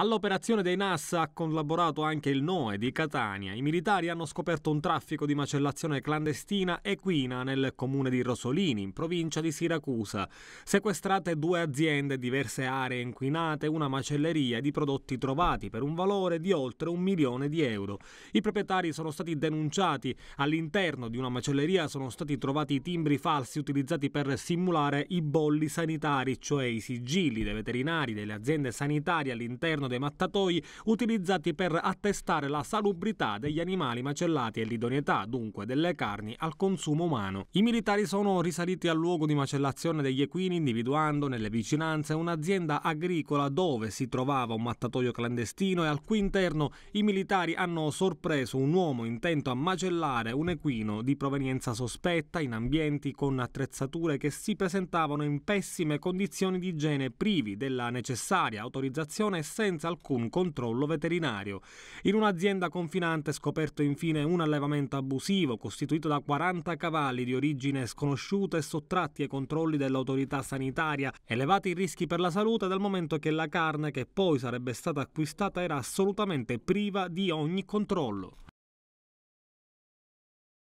All'operazione dei NAS ha collaborato anche il NOE di Catania. I militari hanno scoperto un traffico di macellazione clandestina equina nel comune di Rosolini, in provincia di Siracusa. Sequestrate due aziende, diverse aree inquinate, una macelleria di prodotti trovati per un valore di oltre un milione di euro. I proprietari sono stati denunciati. All'interno di una macelleria sono stati trovati i timbri falsi utilizzati per simulare i bolli sanitari, cioè i sigilli dei veterinari delle aziende sanitarie all'interno dei mattatoi utilizzati per attestare la salubrità degli animali macellati e l'idoneità dunque delle carni al consumo umano. I militari sono risaliti al luogo di macellazione degli equini individuando nelle vicinanze un'azienda agricola dove si trovava un mattatoio clandestino e al cui interno i militari hanno sorpreso un uomo intento a macellare un equino di provenienza sospetta in ambienti con attrezzature che si presentavano in pessime condizioni di igiene privi della necessaria autorizzazione e senza senza alcun controllo veterinario. In un'azienda confinante è scoperto infine un allevamento abusivo costituito da 40 cavalli di origine sconosciuta e sottratti ai controlli dell'autorità sanitaria, elevati i rischi per la salute dal momento che la carne che poi sarebbe stata acquistata era assolutamente priva di ogni controllo.